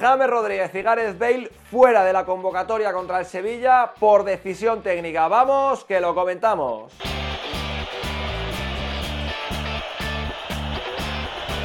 James Rodríguez y Gareth Bale fuera de la convocatoria contra el Sevilla por decisión técnica. Vamos, que lo comentamos.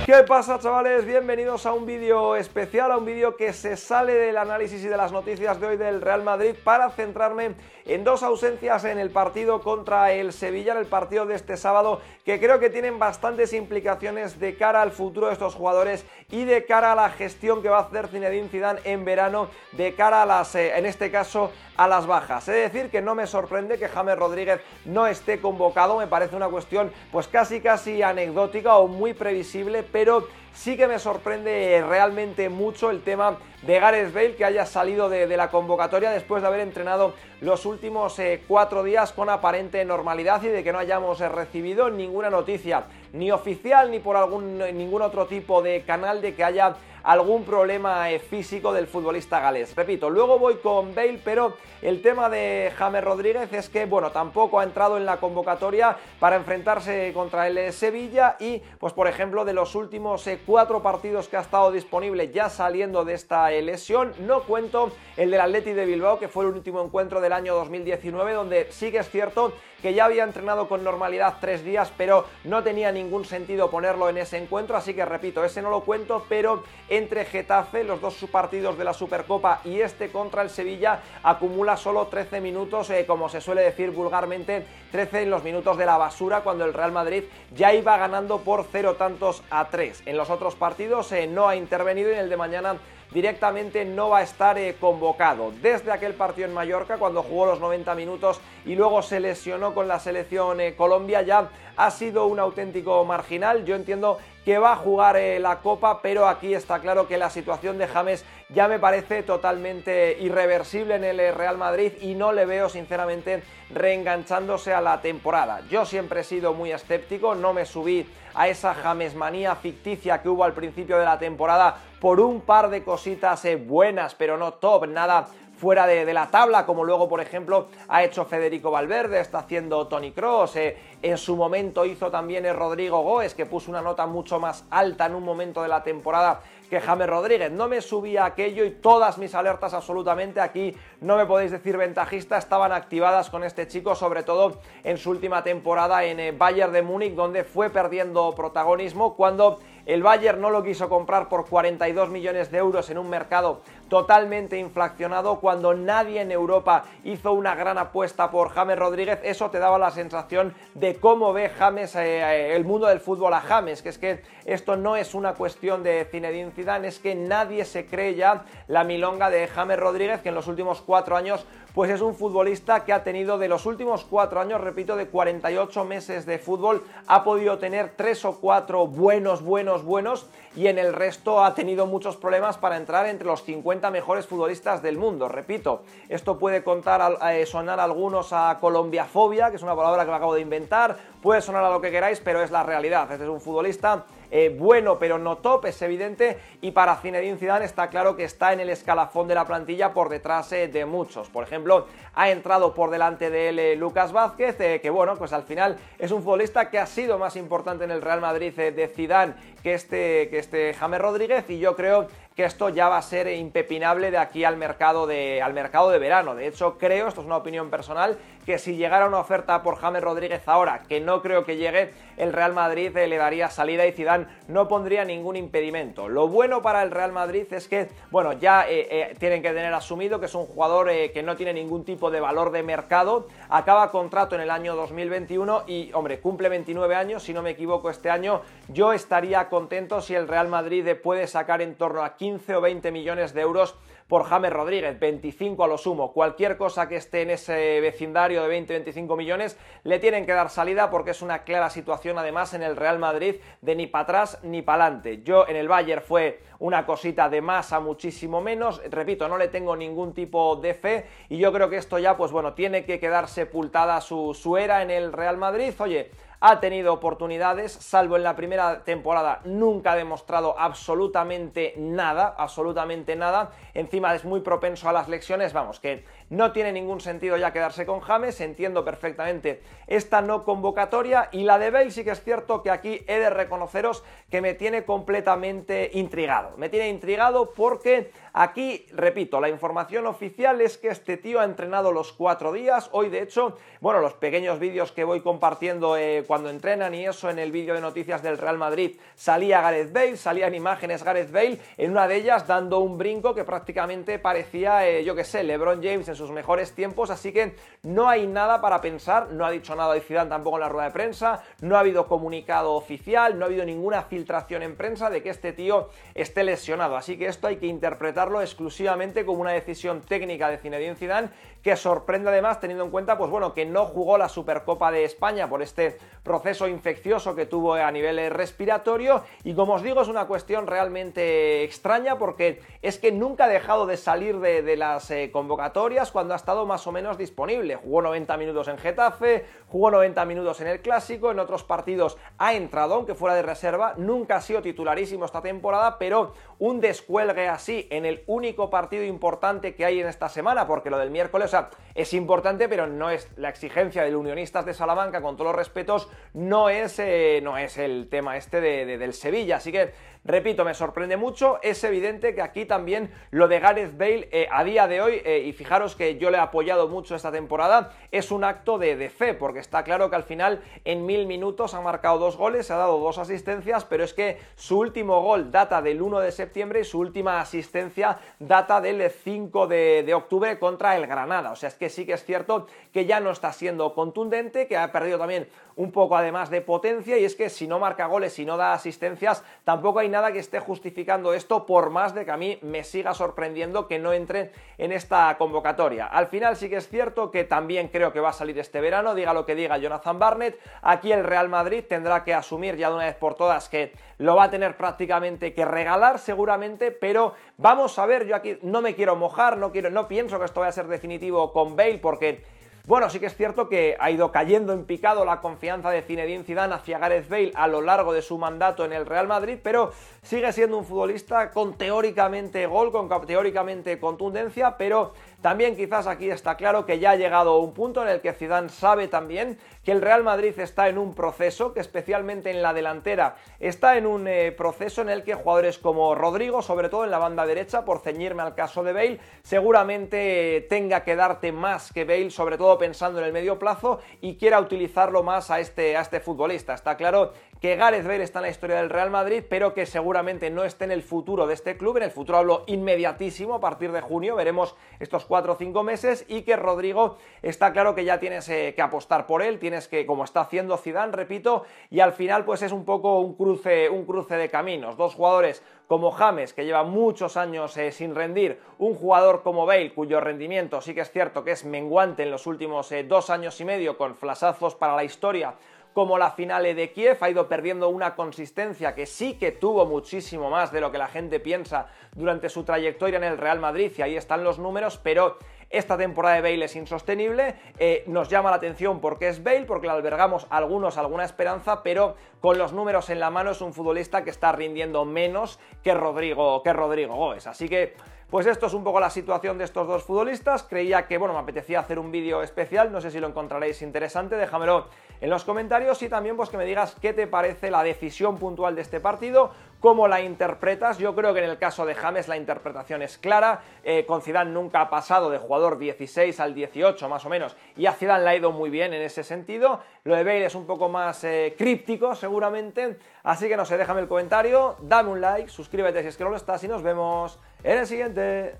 ¿Qué pasa chavales? Bienvenidos a un vídeo especial, a un vídeo que se sale del análisis y de las noticias de hoy del Real Madrid para centrarme en dos ausencias en el partido contra el Sevilla, en el partido de este sábado, que creo que tienen bastantes implicaciones de cara al futuro de estos jugadores y de cara a la gestión que va a hacer Zinedine Zidane en verano de cara a las, eh, en este caso, a las bajas. Es decir, que no me sorprende que James Rodríguez no esté convocado, me parece una cuestión pues casi casi anecdótica o muy previsible, pero sí que me sorprende realmente mucho el tema de Gareth Bale que haya salido de, la convocatoria después de haber entrenado los últimos eh, cuatro días con aparente normalidad y de que no hayamos eh, recibido ninguna noticia, ni oficial ni por algún, ningún otro tipo de canal de que haya algún problema eh, físico del futbolista galés. Repito, luego voy con Bale, pero el tema de James Rodríguez es que, bueno, tampoco ha entrado en la convocatoria para enfrentarse contra el eh, Sevilla y, pues por ejemplo, de los últimos eh, cuatro partidos que ha estado disponible ya saliendo de esta lesión, no cuento el del Atleti de Bilbao, que fue el último encuentro del año 2019, donde sí que es cierto que ya había entrenado con normalidad tres días, pero no tenía ningún sentido ponerlo en ese encuentro, así que repito, ese no lo cuento, pero entre Getafe, los dos partidos de la Supercopa y este contra el Sevilla, acumula solo 13 minutos, eh, como se suele decir vulgarmente, 13 en los minutos de la basura, cuando el Real Madrid ya iba ganando por cero tantos a tres. En los otros partidos eh, no ha intervenido y en el de mañana directamente no va a estar eh, convocado. Desde aquel partido en Mallorca, cuando jugó los 90 minutos y luego se lesionó con la selección eh, Colombia, ya ha sido un auténtico marginal. Yo entiendo que va a jugar eh, la Copa, pero aquí está claro que la situación de James ya me parece totalmente irreversible en el Real Madrid y no le veo sinceramente reenganchándose a la temporada. Yo siempre he sido muy escéptico, no me subí a esa James manía ficticia que hubo al principio de la temporada por un par de cositas eh, buenas, pero no top, nada fuera de, la tabla, como luego, por ejemplo, ha hecho Federico Valverde, está haciendo Tony Cross, eh, en su momento hizo también eh, Rodrigo Goes, que puso una nota mucho más alta en un momento de la temporada que James Rodríguez. No me subía aquello y todas mis alertas absolutamente aquí, no me podéis decir ventajista, estaban activadas con este chico, sobre todo en su última temporada en Bayern de Múnich, donde fue perdiendo protagonismo cuando el Bayern no lo quiso comprar por 42 millones de euros en un mercado totalmente inflacionado cuando nadie en Europa hizo una gran apuesta por James Rodríguez. Eso te daba la sensación de cómo ve James eh, eh, el mundo del fútbol a James, que es que esto no es una cuestión de Zinedine Zidane, es que nadie se cree ya la milonga de James Rodríguez que en los últimos cuatro años pues es un futbolista que ha tenido de los últimos cuatro años, repito, de 48 meses de fútbol, ha podido tener tres o cuatro buenos, buenos, buenos y en el resto ha tenido muchos problemas para entrar entre los 50 mejores futbolistas del mundo. Repito, esto puede contar, eh, sonar a algunos a colombiafobia, que es una palabra que me acabo de inventar, puede sonar a lo que queráis, pero es la realidad. Este es un futbolista eh, bueno, pero no top, es evidente. Y para Zinedine Zidane está claro que está en el escalafón de la plantilla por detrás eh, de muchos. Por ejemplo, ha entrado por delante de él eh, Lucas Vázquez, que bueno, pues al final es un futbolista que ha sido más importante en el Real Madrid de Zidane que este, que este James Rodríguez. Y yo creo que esto ya va a ser impepinable de aquí al mercado de, al mercado de verano. De hecho, creo, esto es una opinión personal, que si llegara una oferta por James Rodríguez ahora, que no creo que llegue, el Real Madrid eh, le daría salida y Zidane no pondría ningún impedimento. Lo bueno para el Real Madrid es que, bueno, ya eh, eh, tienen que tener asumido que es un jugador que no tiene ningún tipo de valor de mercado, acaba contrato en el año 2021 y, hombre, cumple 29 años, si no me equivoco este año, yo estaría contento si el Real Madrid puede sacar en torno a 15 o 20 millones de euros por James Rodríguez, 25 a lo sumo. Cualquier cosa que esté en ese vecindario de 20-25 millones le tienen que dar salida porque es una clara situación además en el Real Madrid de ni para atrás ni para adelante. Yo en el Bayern fue una cosita de más a muchísimo menos, repito, no le tengo ningún tipo de fe y yo creo que esto ya pues bueno, tiene que quedar sepultada su, su era en el Real Madrid. Oye, ha tenido oportunidades, salvo en la primera temporada, nunca ha demostrado absolutamente nada, absolutamente nada. Encima es muy propenso a las lecciones, vamos, que no tiene ningún sentido ya quedarse con James, entiendo perfectamente esta no convocatoria y la de Bale sí que es cierto que aquí he de reconoceros que me tiene completamente intrigado. Me tiene intrigado porque Aquí, repito, la información oficial es que este tío ha entrenado los cuatro días. Hoy, de hecho, bueno, los pequeños vídeos que voy compartiendo eh, cuando entrenan y eso en el vídeo de noticias del Real Madrid salía Gareth Bale, salían imágenes Gareth Bale en una de ellas dando un brinco que prácticamente parecía, eh, yo qué sé, LeBron James en sus mejores tiempos. Así que no hay nada para pensar. No ha dicho nada de Zidane tampoco en la rueda de prensa. No ha habido comunicado oficial. No ha habido ninguna filtración en prensa de que este tío esté lesionado. Así que esto hay que interpretar exclusivamente como una decisión técnica de Zinedine Zidane que sorprende además teniendo en cuenta pues bueno que no jugó la Supercopa de España por este proceso infeccioso que tuvo a nivel respiratorio y como os digo es una cuestión realmente extraña porque es que nunca ha dejado de salir de, las eh, convocatorias cuando ha estado más o menos disponible. Jugó 90 minutos en Getafe, jugó 90 minutos en el Clásico, en otros partidos ha entrado aunque fuera de reserva, nunca ha sido titularísimo esta temporada, pero un descuelgue así en el el único partido importante que hay en esta semana, porque lo del miércoles, o sea, es importante, pero no es la exigencia del Unionistas de Salamanca, con todos los respetos, no es, eh, no es el tema este de, del Sevilla. Así que, repito, me sorprende mucho. Es evidente que aquí también lo de Gareth Bale eh, a día de hoy, eh, y fijaros que yo le he apoyado mucho esta temporada, es un acto de, de fe, porque está claro que al final en mil minutos ha marcado dos goles, ha dado dos asistencias, pero es que su último gol data del 1 de septiembre y su última asistencia data del 5 de, octubre contra el Granada. O sea, es que sí que es cierto que ya no está siendo contundente, que ha perdido también un poco además de potencia y es que si no marca goles, y no da asistencias, tampoco hay nada que esté justificando esto por más de que a mí me siga sorprendiendo que no entre en esta convocatoria. Al final sí que es cierto que también creo que va a salir este verano, diga lo que diga Jonathan Barnett, aquí el Real Madrid tendrá que asumir ya de una vez por todas que lo va a tener prácticamente que regalar seguramente, pero vamos a ver, yo aquí no me quiero mojar, no, quiero, no pienso que esto vaya a ser definitivo con Bale porque bueno, sí que es cierto que ha ido cayendo en picado la confianza de Zinedine Zidane hacia Gareth Bale a lo largo de su mandato en el Real Madrid, pero sigue siendo un futbolista con teóricamente gol, con teóricamente contundencia, pero también quizás aquí está claro que ya ha llegado un punto en el que Zidane sabe también que el Real Madrid está en un proceso, que especialmente en la delantera está en un eh, proceso en el que jugadores como Rodrigo, sobre todo en la banda derecha, por ceñirme al caso de Bale, seguramente eh, tenga que darte más que Bale, sobre todo pensando en el medio plazo y quiera utilizarlo más a este, a este futbolista. Está claro que Gareth Bale está en la historia del Real Madrid, pero que seguramente no esté en el futuro de este club. En el futuro hablo inmediatísimo, a partir de junio, veremos estos cuatro o cinco meses, y que Rodrigo está claro que ya tienes eh, que apostar por él, tienes que, como está haciendo Zidane, repito, y al final pues es un poco un cruce, un cruce de caminos. Dos jugadores como James, que lleva muchos años eh, sin rendir, un jugador como Bale, cuyo rendimiento sí que es cierto que es menguante en los últimos eh, dos años y medio, con flasazos para la historia, como la final de Kiev, ha ido perdiendo una consistencia que sí que tuvo muchísimo más de lo que la gente piensa durante su trayectoria en el Real Madrid, y ahí están los números, pero esta temporada de Bale es insostenible, eh, nos llama la atención porque es Bale, porque le albergamos algunos alguna esperanza, pero con los números en la mano es un futbolista que está rindiendo menos que Rodrigo, que Rodrigo Así que pues esto es un poco la situación de estos dos futbolistas. Creía que, bueno, me apetecía hacer un vídeo especial, no sé si lo encontraréis interesante, déjamelo en los comentarios y también pues que me digas qué te parece la decisión puntual de este partido, ¿Cómo la interpretas? Yo creo que en el caso de James la interpretación es clara. Eh, con Zidane nunca ha pasado de jugador 16 al 18 más o menos y a Zidane le ha ido muy bien en ese sentido. Lo de Bale es un poco más eh, críptico seguramente. Así que no sé, déjame el comentario, dame un like, suscríbete si es que no lo estás y nos vemos en el siguiente.